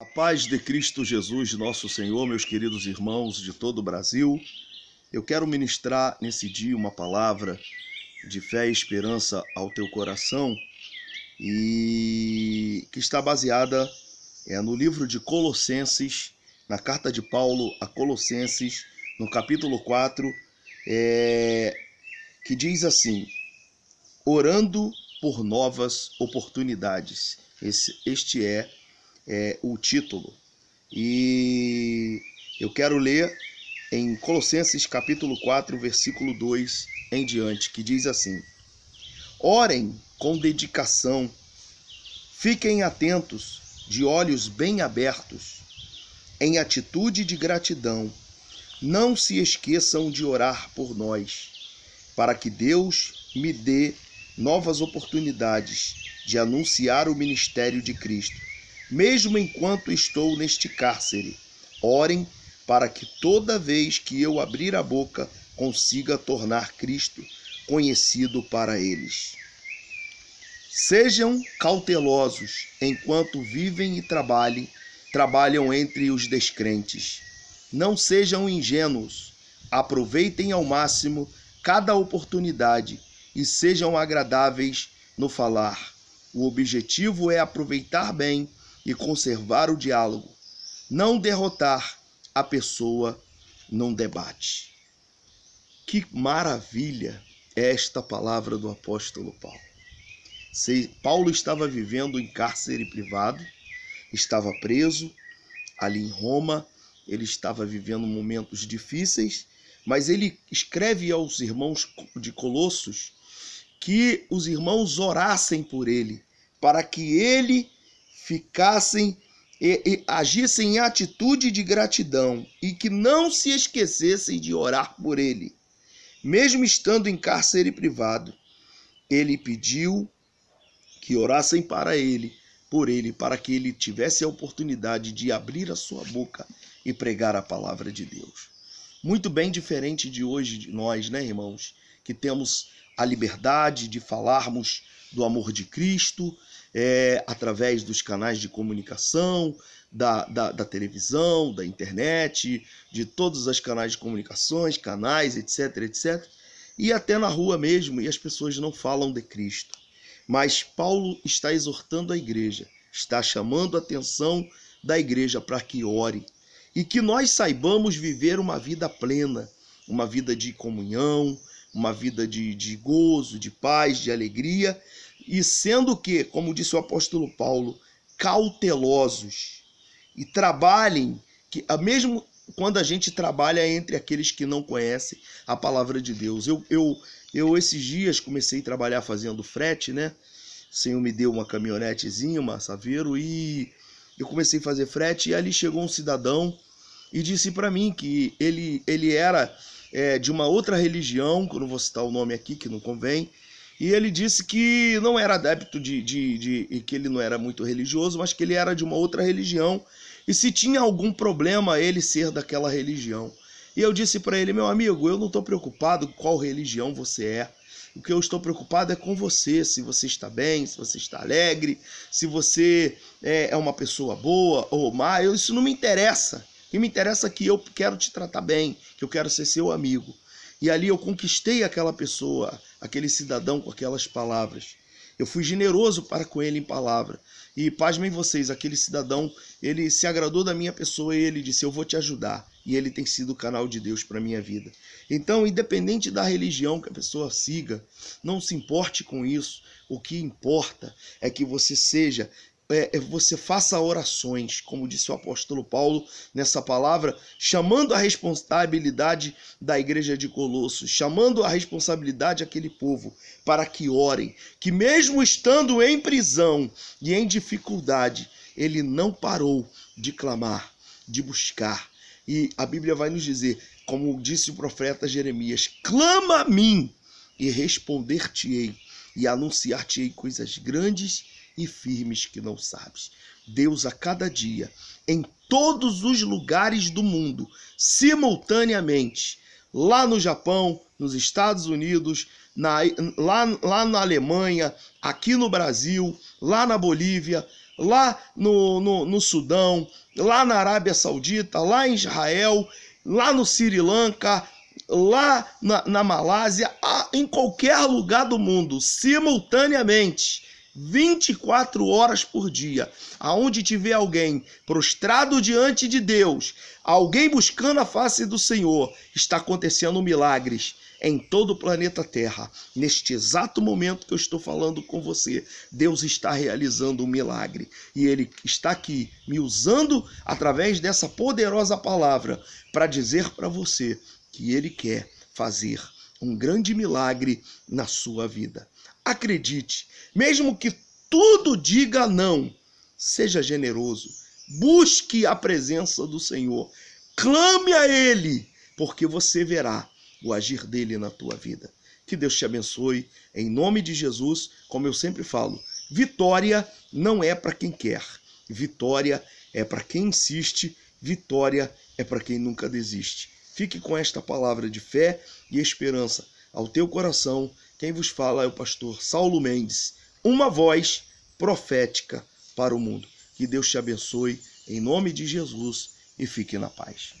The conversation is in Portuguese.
A paz de Cristo Jesus, nosso Senhor, meus queridos irmãos de todo o Brasil, eu quero ministrar nesse dia uma palavra de fé e esperança ao teu coração e que está baseada é, no livro de Colossenses, na carta de Paulo a Colossenses, no capítulo 4, é, que diz assim: orando por novas oportunidades. Esse, este é é, o título. E eu quero ler em Colossenses capítulo 4, versículo 2 em diante, que diz assim: Orem com dedicação, fiquem atentos, de olhos bem abertos, em atitude de gratidão. Não se esqueçam de orar por nós, para que Deus me dê novas oportunidades de anunciar o ministério de Cristo mesmo enquanto estou neste cárcere. Orem para que toda vez que eu abrir a boca consiga tornar Cristo conhecido para eles. Sejam cautelosos enquanto vivem e trabalhem, trabalham entre os descrentes. Não sejam ingênuos, aproveitem ao máximo cada oportunidade e sejam agradáveis no falar. O objetivo é aproveitar bem e conservar o diálogo. Não derrotar a pessoa num debate. Que maravilha é esta palavra do apóstolo Paulo. Se Paulo estava vivendo em cárcere privado, estava preso ali em Roma, ele estava vivendo momentos difíceis, mas ele escreve aos irmãos de Colossos que os irmãos orassem por ele, para que ele ficassem e, e, agissem em atitude de gratidão e que não se esquecessem de orar por ele. Mesmo estando em cárcere privado, ele pediu que orassem para ele, por ele, para que ele tivesse a oportunidade de abrir a sua boca e pregar a palavra de Deus. Muito bem diferente de hoje de nós, né, irmãos, que temos a liberdade de falarmos do amor de Cristo, é, através dos canais de comunicação, da, da, da, televisão, da internet, de todos os canais de comunicações, canais, etc, etc. E até na rua mesmo, e as pessoas não falam de Cristo. Mas Paulo está exortando a igreja, está chamando a atenção da igreja para que ore e que nós saibamos viver uma vida plena, uma vida de comunhão, uma vida de, de gozo, de paz, de alegria, e sendo que, como disse o apóstolo Paulo, cautelosos e trabalhem, que a ah, mesmo quando a gente trabalha entre aqueles que não conhecem a palavra de Deus. Eu, eu, eu esses dias comecei a trabalhar fazendo frete, né? O Senhor me deu uma caminhonetezinha, uma Saveiro, e eu comecei a fazer frete. E ali chegou um cidadão e disse para mim que ele, ele era é, de uma outra religião, que eu não vou citar o nome aqui, que não convém, e ele disse que não era adepto de, de, de, de que ele não era muito religioso, mas que ele era de uma outra religião. E se tinha algum problema ele ser daquela religião. E eu disse para ele, meu amigo, eu não estou preocupado com qual religião você é. O que eu estou preocupado é com você, se você está bem, se você está alegre, se você é, é uma pessoa boa ou má. Eu, isso não me interessa. O que me interessa é que eu quero te tratar bem, que eu quero ser seu amigo. E ali eu conquistei aquela pessoa aquele cidadão com aquelas palavras. Eu fui generoso para com ele em palavra. E pasmem vocês, aquele cidadão, ele se agradou da minha pessoa e ele disse: Eu vou te ajudar. E ele tem sido o canal de Deus para a minha vida. Então, independente da religião que a pessoa siga, não se importe com isso. O que importa é que você seja é, é, você faça orações, como disse o apóstolo Paulo nessa palavra, chamando a responsabilidade da igreja de Colossos, chamando a responsabilidade aquele povo para que orem, que mesmo estando em prisão e em dificuldade, ele não parou de clamar, de buscar. E a Bíblia vai nos dizer, como disse o profeta Jeremias: clama a mim e responder-te-ei e anunciar-te-ei coisas grandes e firmes que não sabes. Deus a cada dia, em todos os lugares do mundo, simultaneamente, lá no Japão, nos Estados Unidos, na, lá, lá na Alemanha, aqui no Brasil, lá na Bolívia, lá no, no, no Sudão, lá na Arábia Saudita, lá em Israel, lá no Sri Lanka, lá na, na Malásia, em qualquer lugar do mundo, simultaneamente 24 horas por dia, aonde tiver alguém prostrado diante de Deus, alguém buscando a face do Senhor, está acontecendo milagres em todo o planeta Terra. Neste exato momento que eu estou falando com você, Deus está realizando um milagre e Ele está aqui me usando através dessa poderosa palavra para dizer para você que Ele quer fazer um grande milagre na sua vida. Acredite, mesmo que tudo diga não, seja generoso, busque a presença do Senhor, clame a Ele, porque você verá o agir dele na tua vida. Que Deus te abençoe, em nome de Jesus, como eu sempre falo, vitória não é para quem quer, vitória é para quem insiste, vitória é para quem nunca desiste. Fique com esta palavra de fé e esperança ao teu coração quem vos fala é o pastor Saulo Mendes, uma voz profética para o mundo. Que Deus te abençoe, em nome de Jesus, e fique na paz.